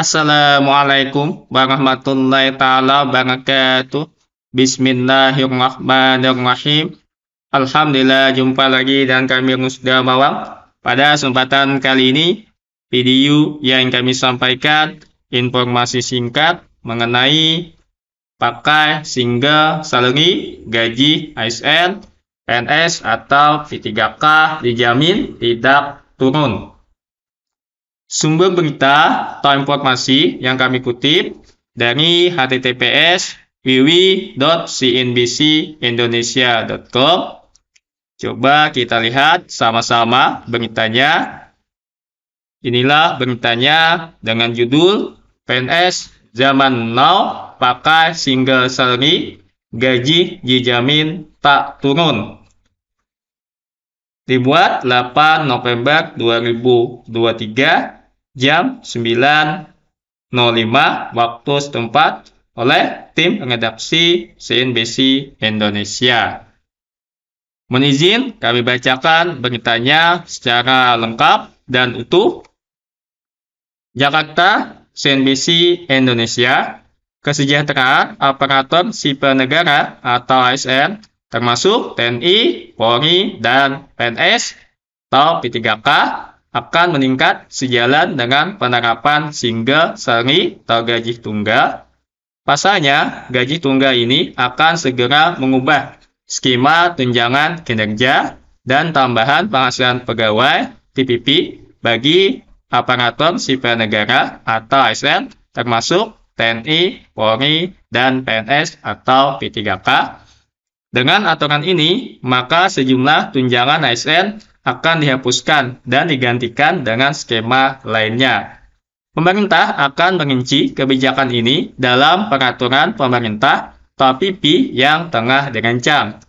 Assalamualaikum warahmatullahi taala wabarakatuh. Bismillahirrahmanirrahim. Alhamdulillah jumpa lagi dan kami Musda Bawang. Pada kesempatan kali ini, video yang kami sampaikan informasi singkat mengenai pakai single salary, gaji ASN, PNS atau P3K dijamin tidak turun. Sumber berita atau informasi yang kami kutip dari https wwwcnbcindonesiacom Coba kita lihat sama-sama beritanya. Inilah beritanya dengan judul PNS Zaman Now Pakai Single Salary Gaji Dijamin Tak Turun dibuat 8 November 2023 jam 9.05 waktu setempat oleh tim redaksi CNBC Indonesia. Mohon kami bacakan beritanya secara lengkap dan utuh. Jakarta, CNBC Indonesia, kesejahteraan aparatur sipil negara atau ASN termasuk TNI, Polri, dan PNS atau P3K akan meningkat sejalan dengan penerapan single seri atau gaji tunggal. Pasalnya, gaji tunggal ini akan segera mengubah skema tunjangan kinerja dan tambahan penghasilan pegawai TPP bagi aparatur sipil negara atau ASN termasuk TNI, Polri, dan PNS atau P3K. Dengan aturan ini, maka sejumlah tunjangan ASN akan dihapuskan dan digantikan dengan skema lainnya. Pemerintah akan merinci kebijakan ini dalam peraturan pemerintah TAPIP yang tengah dirancang.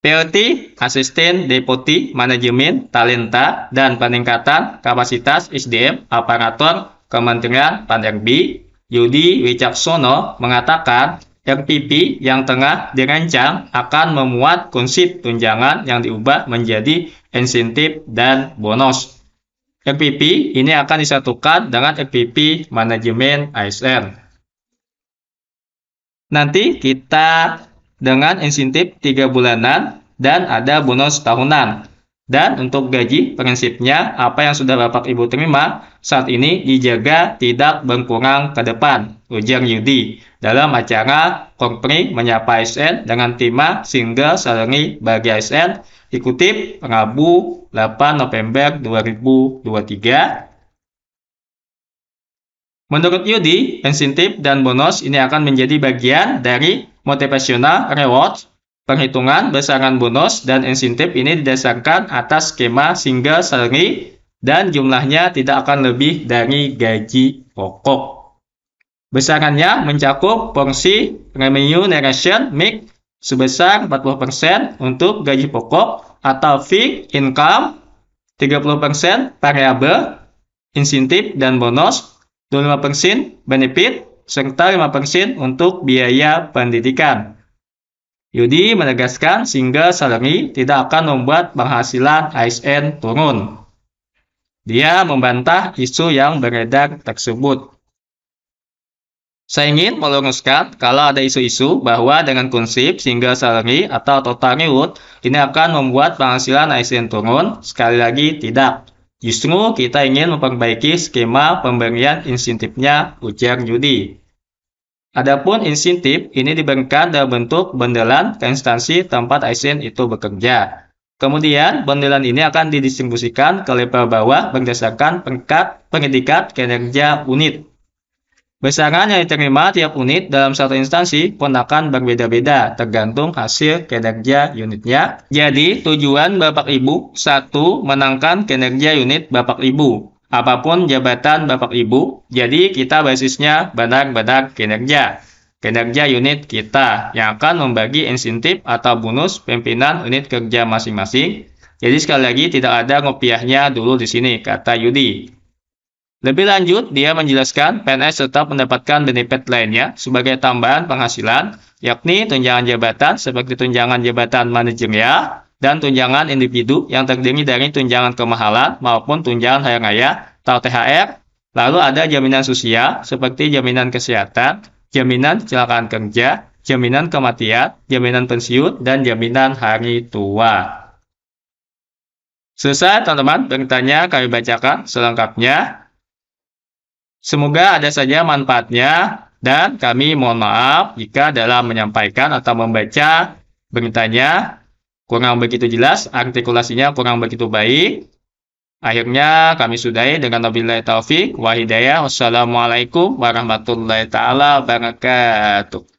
PLT, Asisten Deputi Manajemen Talenta dan Peningkatan Kapasitas SDM Aparatur Kementerian RB, Yudi Wicaksono mengatakan pipi yang tengah dirancang akan memuat konsep tunjangan yang diubah menjadi insentif dan bonus. RPP ini akan disatukan dengan RPP manajemen ASN. Nanti kita dengan insentif 3 bulanan dan ada bonus tahunan. Dan untuk gaji, prinsipnya apa yang sudah Bapak Ibu terima saat ini dijaga tidak berkurang ke depan, Ujang Yudi dalam acara Kompri Menyapa ASN dengan timah Single Salary bagi ASN dikutip Rabu 8 November 2023 Menurut Yudi, insentif dan bonus ini akan menjadi bagian dari motivational reward Penghitungan besaran bonus dan insentif ini didasarkan atas skema single salary dan jumlahnya tidak akan lebih dari gaji pokok. Besarannya mencakup porsi remuneration mix sebesar 40% untuk gaji pokok atau fixed income, 30% variable insentif dan bonus, 25% benefit, serta 5% untuk biaya pendidikan. Yudi menegaskan sehingga salary tidak akan membuat penghasilan ASN turun. Dia membantah isu yang beredar tersebut. Saya ingin meluruskan kalau ada isu-isu bahwa dengan konsep single salary atau total reward ini akan membuat penghasilan ASN turun, sekali lagi tidak. Justru kita ingin memperbaiki skema pemberian insentifnya, ujar Yudi. Adapun insentif ini diberikan dalam bentuk bendelan ke instansi tempat asn itu bekerja. Kemudian bendelan ini akan didistribusikan ke level bawah berdasarkan peringkat pendidikan kinerja unit. Besaran yang diterima tiap unit dalam satu instansi pun akan berbeda-beda tergantung hasil kinerja unitnya. Jadi tujuan Bapak Ibu satu menangkan kinerja unit Bapak Ibu apapun jabatan Bapak Ibu. Jadi kita basisnya benar-benar kinerja. Kinerja unit kita yang akan membagi insentif atau bonus pimpinan unit kerja masing-masing. Jadi sekali lagi tidak ada rupiahnya dulu di sini, kata Yudi. Lebih lanjut, dia menjelaskan PNS tetap mendapatkan benefit lainnya sebagai tambahan penghasilan, yakni tunjangan jabatan seperti tunjangan jabatan ya dan tunjangan individu yang terdiri dari tunjangan kemahalan maupun tunjangan hari raya atau THR. Lalu ada jaminan sosial seperti jaminan kesehatan, jaminan kecelakaan kerja, jaminan kematian, jaminan pensiun, dan jaminan hari tua. Selesai teman-teman, beritanya kami bacakan selengkapnya. Semoga ada saja manfaatnya dan kami mohon maaf jika dalam menyampaikan atau membaca beritanya kurang begitu jelas, artikulasinya kurang begitu baik. Akhirnya kami sudahi dengan wabillahi taufik wa hidayah. Wassalamualaikum warahmatullahi taala wabarakatuh.